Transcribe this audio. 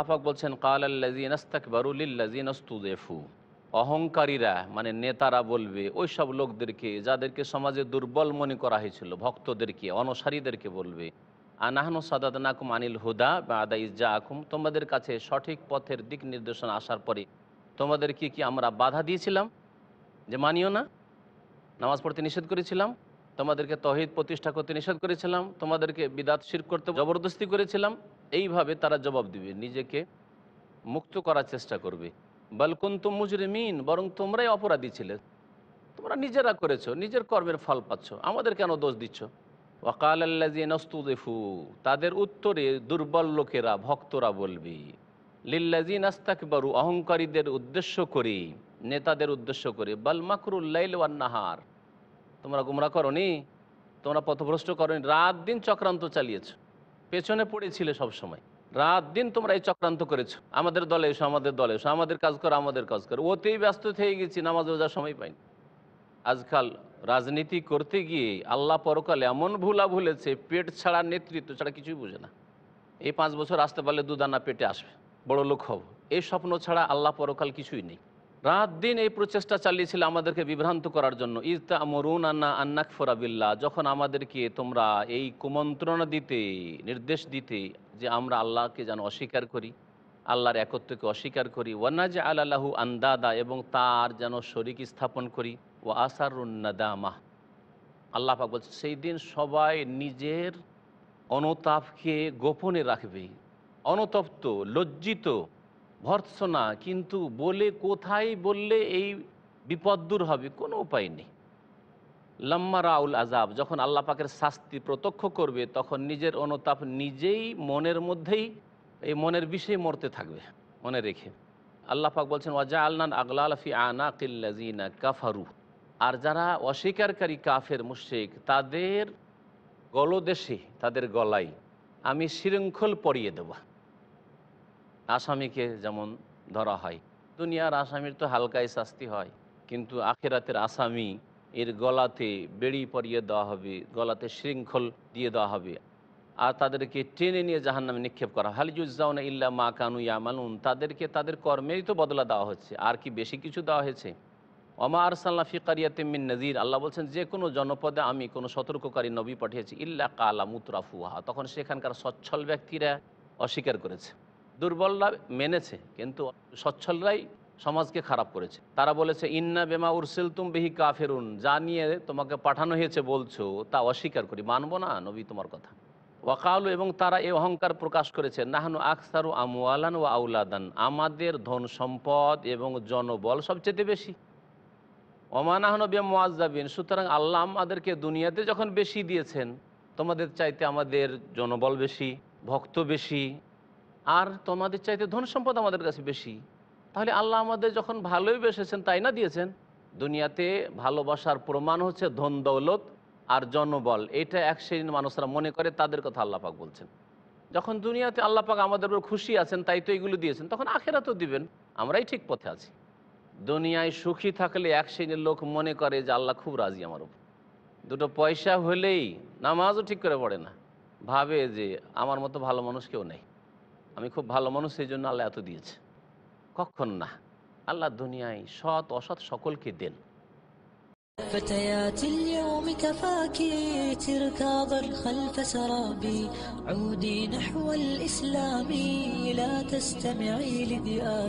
লাফাক বলছেন কালাল্লাজিনাস্তাকবরুলিল্লাজিনাস্তুদেফু অহংকারীরা মানে নেতারা বলবে ওই সব লোকদেরকে যাদেরকে সমাজে দুর্বল মনে করা হয়েছিল ভক্তদেরকে অনসারীদেরকে বলবে সাদাত নাকুম আনিল হুদা বা আদা ইজা আকুম তোমাদের কাছে সঠিক পথের দিক নির্দেশনা আসার পরে তোমাদের কি কি আমরা বাধা দিয়েছিলাম যে মানিও না নামাজ পড়তে নিষেধ করেছিলাম তোমাদেরকে তহিদ প্রতিষ্ঠা করতে নিষেধ করেছিলাম তোমাদেরকে বিদাত শির করতে জবরদস্তি করেছিলাম এইভাবে তারা জবাব দিবে নিজেকে মুক্ত করার চেষ্টা করবে বালকুন্তু মুজরিমিন বরং তোমরাই অপরাধী ছিলে তোমরা নিজেরা করেছো নিজের কর্মের ফল পাচ্ছ আমাদের কেন দোষ দিচ্ছ ওকাল আল্লাজিনস্তু তাদের উত্তরে দুর্বল লোকেরা ভক্তরা বলবে লিল্লাজিন আস্তাকবারু অহংকারীদের উদ্দেশ্য করে নেতাদের উদ্দেশ্য করে বাল মাকরুল্লাইল ওয়ান্নাহার তোমরা গুমরা করনি তোমরা পথভ্রষ্ট করনি রাত দিন চক্রান্ত চালিয়েছ পেছনে পড়েছিলে সবসময় রাত দিন তোমরা এই চক্রান্ত করেছো আমাদের দলে এসো আমাদের দলে এসো আমাদের কাজ করো আমাদের কাজ করো ওতেই ব্যস্ত থেকে গেছি নামাজ রোজার সময় পাইনি আজকাল রাজনীতি করতে গিয়ে আল্লাহ পরকালে এমন ভুলা ভুলেছে পেট ছাড়া নেতৃত্ব ছাড়া কিছুই বুঝে না এই পাঁচ বছর আসতে পারলে দুদানা পেটে আসবে বড় লোক হব এই স্বপ্ন ছাড়া আল্লাহ পরকাল কিছুই নেই রাত দিন এই প্রচেষ্টা চালিয়েছিল আমাদেরকে বিভ্রান্ত করার জন্য ইজতা মরুন আন্না আন্নাক ফোরাবিল্লা যখন আমাদেরকে তোমরা এই কুমন্ত্রণা দিতে নির্দেশ দিতে যে আমরা আল্লাহকে যেন অস্বীকার করি আল্লাহর একত্রকে অস্বীকার করি ওয়ানাজ আল্লাহু আন্দাদা এবং তার যেন শরিক স্থাপন করি ও আসারুন্নাদামাহ আল্লাহ পাক বলছে সেই দিন সবাই নিজের অনতাপকে গোপনে রাখবে অনতপ্ত লজ্জিত ভর্ৎসনা কিন্তু বলে কোথায় বললে এই বিপদ দূর হবে কোনো উপায় নেই লম্মা রাউল আজাব যখন আল্লাহ পাকের শাস্তি প্রত্যক্ষ করবে তখন নিজের অনুতাপ নিজেই মনের মধ্যেই এই মনের বিষয়ে মরতে থাকবে মনে রেখে আল্লাহ পাক বলছেন ওয়াজা আল্লান আগলা আলফি আনা কিল্লাজিনা কাফারু আর যারা অস্বীকারী কাফের মুশেক তাদের গলদেশে তাদের গলায় আমি শৃঙ্খল পরিয়ে দেবা আসামিকে যেমন ধরা হয় দুনিয়ার আসামির তো হালকায় শাস্তি হয় কিন্তু আখেরাতের আসামি এর গলাতে বেড়ি পরিয়ে দেওয়া হবে গলাতে শৃঙ্খল দিয়ে দেওয়া হবে আর তাদেরকে টেনে নিয়ে জাহান নামে নিক্ষেপ করা হালিজুজাউন ইল্লা মা কানু ইয়ামালুন তাদেরকে তাদের কর্মেরই তো বদলা দেওয়া হচ্ছে আর কি বেশি কিছু দেওয়া হয়েছে অমা আরসাল্লা ফিকারিয়া তেমিন নজির আল্লাহ বলছেন যে কোনো জনপদে আমি কোনো সতর্ককারী নবী পাঠিয়েছি ইল্লা কালা মুতরাফুহা তখন সেখানকার সচ্ছল ব্যক্তিরা অস্বীকার করেছে দুর্বলরা মেনেছে কিন্তু সচ্ছলরাই সমাজকে খারাপ করেছে তারা বলেছে ইন্না বেমা উরসেল তুম বেহি কাফেরুন যা নিয়ে তোমাকে পাঠানো হয়েছে বলছো তা অস্বীকার করি মানবো না নবী তোমার কথা ওয়াকাল এবং তারা এ অহংকার প্রকাশ করেছে নাহানু আকসারু আমুয়ালান ও আউলাদান আমাদের ধন সম্পদ এবং জনবল সবচেয়ে বেশি অমানাহন বেম মোয়াজাবিন সুতরাং আল্লাহ আমাদেরকে দুনিয়াতে যখন বেশি দিয়েছেন তোমাদের চাইতে আমাদের জনবল বেশি ভক্ত বেশি আর তোমাদের চাইতে ধন সম্পদ আমাদের কাছে বেশি তাহলে আল্লাহ আমাদের যখন ভালোই বেসেছেন তাই না দিয়েছেন দুনিয়াতে ভালোবাসার প্রমাণ হচ্ছে ধন দৌলত আর জনবল এটা এক শ্রেণীর মানুষরা মনে করে তাদের কথা আল্লাপাক বলছেন যখন দুনিয়াতে আল্লাপাক আমাদের উপর খুশি আছেন তাই তো এগুলো দিয়েছেন তখন আখেরা তো দিবেন আমরাই ঠিক পথে আছি দুনিয়ায় সুখী থাকলে এক শ্রেণীর লোক মনে করে যে আল্লাহ খুব রাজি আমার উপর দুটো পয়সা হলেই নামাজও ঠিক করে পড়ে না ভাবে যে আমার মতো ভালো মানুষ কেউ নেই আমি খুব ভালো মানুষ সেই জন্য আল্লাহ এত দিয়েছে কখন না আল্লাহ দুনিয়ায় সৎ অসৎ সকলকে দেন